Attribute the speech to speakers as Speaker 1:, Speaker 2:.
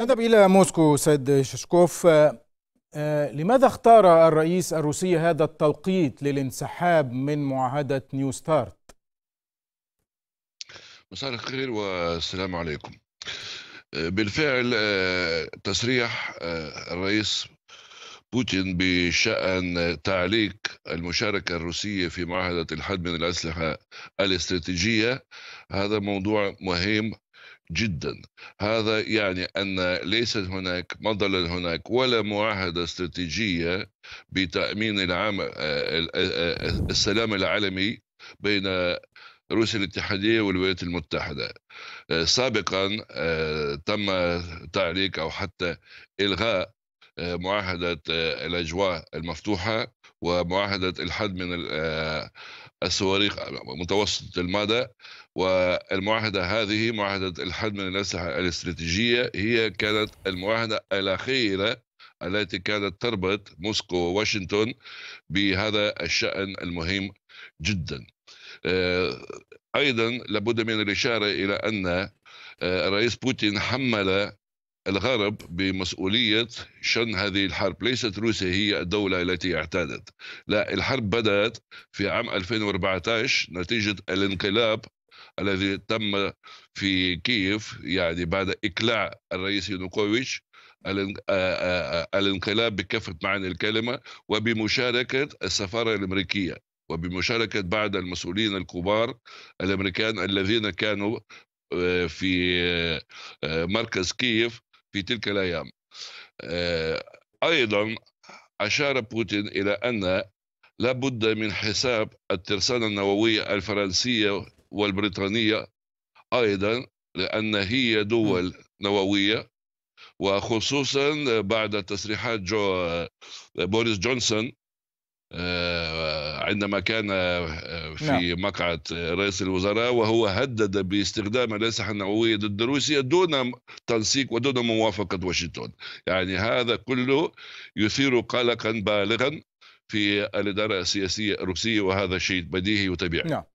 Speaker 1: نذهب إلى موسكو سيد ششكوف آه، آه، لماذا اختار الرئيس الروسي هذا التوقيت للانسحاب من معاهدة نيو ستارت؟ مساء الخير والسلام عليكم آه، بالفعل تصريح الرئيس بوتين بشأن تعليق المشاركة الروسية في معاهدة الحد من الأسلحة الاستراتيجية هذا موضوع مهم جدا هذا يعني أن ليست هناك مضلا هناك ولا معاهدة استراتيجية بتأمين العام آه، آه، آه، السلام العالمي بين روسيا الاتحادية والولايات المتحدة سابقا تم تعليق أو حتى إلغاء معاهده آه، الاجواء المفتوحه ومعاهده الحد من آه، الصواريخ متوسطه المدى والمعاهده هذه معاهده الحد من الاسلحه الاستراتيجيه هي كانت المعاهده الاخيره التي كانت تربط موسكو وواشنطن بهذا الشأن المهم جدا آه، أيضا لابد من الإشارة إلى أن الرئيس بوتين حمل الغرب بمسؤولية شن هذه الحرب ليست روسيا هي الدولة التي اعتادت لا الحرب بدأت في عام 2014 نتيجة الانقلاب الذي تم في كييف يعني بعد إقلاع الرئيس يونوكوفيتش الانقلاب بكافة معنى الكلمة وبمشاركة السفارة الأمريكية وبمشاركة بعض المسؤولين الكبار الأمريكان الذين كانوا في مركز كييف في تلك الأيام آه، أيضا أشار بوتين إلى أن لا بد من حساب الترسانة النووية الفرنسية والبريطانية أيضا لأن هي دول نووية وخصوصا بعد تصريحات جو بوريس جونسون آه، عندما كان آه، آه، في نعم. مقعد آه، رئيس الوزراء وهو هدد باستخدام الأسلحة النووية ضد روسيا دون تنسيق ودون موافقة واشنطن يعني هذا كله يثير قلقا بالغا في الإدارة السياسية الروسية وهذا شيء بديهي وطبيعي نعم.